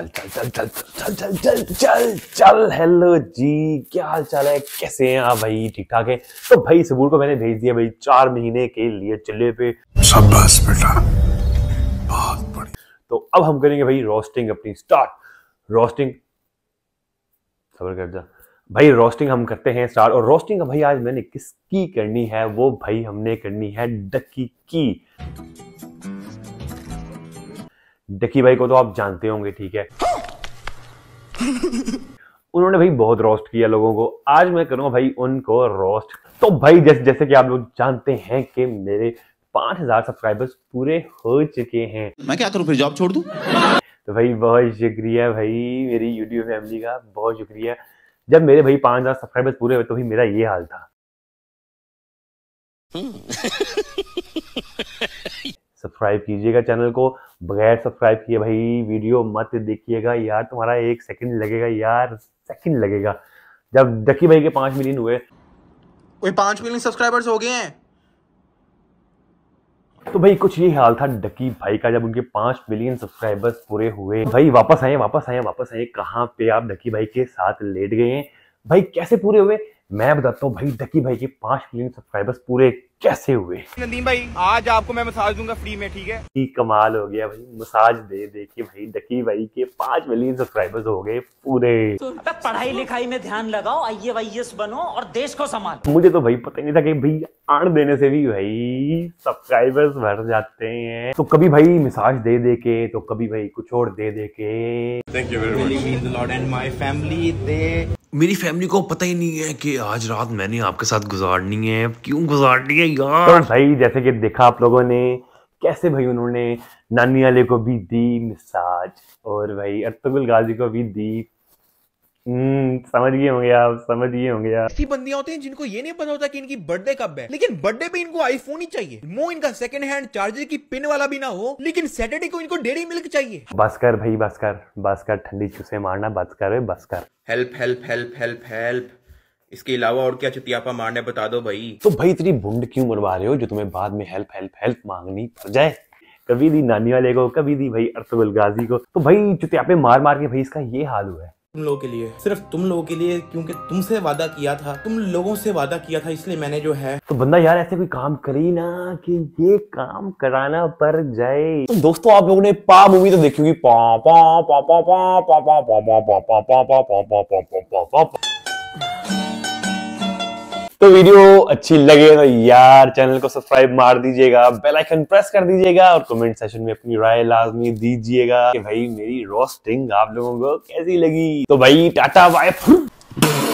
चल चल चल चल चल चल चल चल चल हेलो जी क्या हाल चाल है कैसे हैं आप भाई ठीक ठाक है तो भाई सबूर को मैंने भेज दिया भाई चार महीने के लिए चले पे सब बेटा बहुत बड़ी तो अब हम करेंगे भाई रोस्टिंग अपनी स्टार्ट रोस्टिंग खबर कर जा भाई रोस्टिंग हम करते हैं स्टार्ट और रोस्टिंग भाई आज मैंने किसकी करनी है वो भाई हमने करनी है डक्की की डकी भाई को तो आप जानते होंगे ठीक है उन्होंने भाई बहुत रोस्ट किया लोगों को आज मैं करूंगा भाई उनको रोस्ट तो भाई जैसे जैसे कि आप लोग जानते हैं कि मेरे 5000 सब्सक्राइबर्स पूरे हो चुके हैं मैं क्या करूं फिर जॉब छोड़ दूं तो भाई बहुत शुक्रिया भाई मेरी यूट्यूब फैमिली का बहुत शुक्रिया जब मेरे भाई 5000 सब्सक्राइबर्स पूरे हुए तो भी मेरा ये हाल था हम्म। सब्सक्राइब कीजिएगा चैनल को बगैर सब्सक्राइब किए भाई वीडियो मत देखिएगा यार तुम्हारा एक सेकंड लगेगा यार सेकंड लगेगा जब डकी भाई के पांच मिलियन हुए कोई मिलियन सब्सक्राइबर्स हो गए हैं तो भाई कुछ ये हाल था डकी भाई का जब उनके पांच मिलियन सब्सक्राइबर्स पूरे हुए भाई वापस आए वापस आए वापस आए कहाँ पे आप डकी भाई के साथ लेट गए हैं भाई कैसे पूरे हुए मैं बताता हूँ भाई डकी भाई के पांच मिलियन सब्सक्राइबर्स पूरे कैसे हुए नदीम भाई आज आपको मैं मसाज दूंगा फ्री में ठीक है कमाल हो गया भाई मसाज दे दे के भाई डकी भाई के पांच मिलियन सब्सक्राइबर्स हो गए पूरे तो पढ़ाई लिखाई में ध्यान लगाओ आइए भाई बनो और देश को संभाल मुझे तो भाई पता नहीं था की भाई आड़ देने से भी भाई सब्सक्राइबर्स भर जाते हैं तो कभी भाई मसाज दे दे के तो कभी भाई कुछ और दे दे के दे मेरी फैमिली को पता ही नहीं है कि आज रात मैंने आपके साथ गुजारनी है क्यों गुजारनी है यार तो भाई जैसे कि देखा आप लोगों ने कैसे भाई उन्होंने नानी वाले को भी दी मिसाज और भाई अरतुल गाजी को भी दी हम्म, समझ गए होंगे आप समझ गए होंगे आप ऐसी बंदियां होती हैं जिनको ये नहीं पता होता कि इनकी बर्थडे कब है लेकिन बर्थडे पे इनको आईफोन ही चाहिए मो इनका सेकंड हैंड चार्जर की पिन वाला भी ना हो लेकिन सैटरडे को इनको डेरी मिल्क चाहिए भास्कर भाई भास्कर भास्कर ठंडी चूसे मारना भास्कर कर बस help help help help help इसके अलावा और क्या चुतियापा मारने बता दो भाई तो भाई इतनी भुंड क्यों मरवा रहे हो जो तुम्हें बाद में हेल्प हेल्प हेल्प मांगनी पड़ जाए कभी दी नानी वाले को कभी दी भाई अरसगुल गाजी को तो भाई चुतियापे मार मार के भाई इसका ये हाल हुआ है तुम लोगों के लिए सिर्फ तुम लोगों के लिए क्योंकि तुमसे वादा किया था तुम लोगों से वादा किया था इसलिए मैंने जो है तो बंदा यार ऐसे कोई काम करी ना कि ये काम कराना पड़ जाए तो दोस्तों आप लोगों ने पा मूवी तो देखी होगी पा पा पा पा पा पा पा पा पा पा पा पा पा पा पा पा पा तो वीडियो अच्छी लगे तो यार चैनल को सब्सक्राइब मार दीजिएगा बेल आइकन प्रेस कर दीजिएगा और कमेंट सेशन में अपनी राय लाजमी दीजिएगा कि भाई मेरी रोस्टिंग आप लोगों को कैसी लगी तो भाई टाटा बाय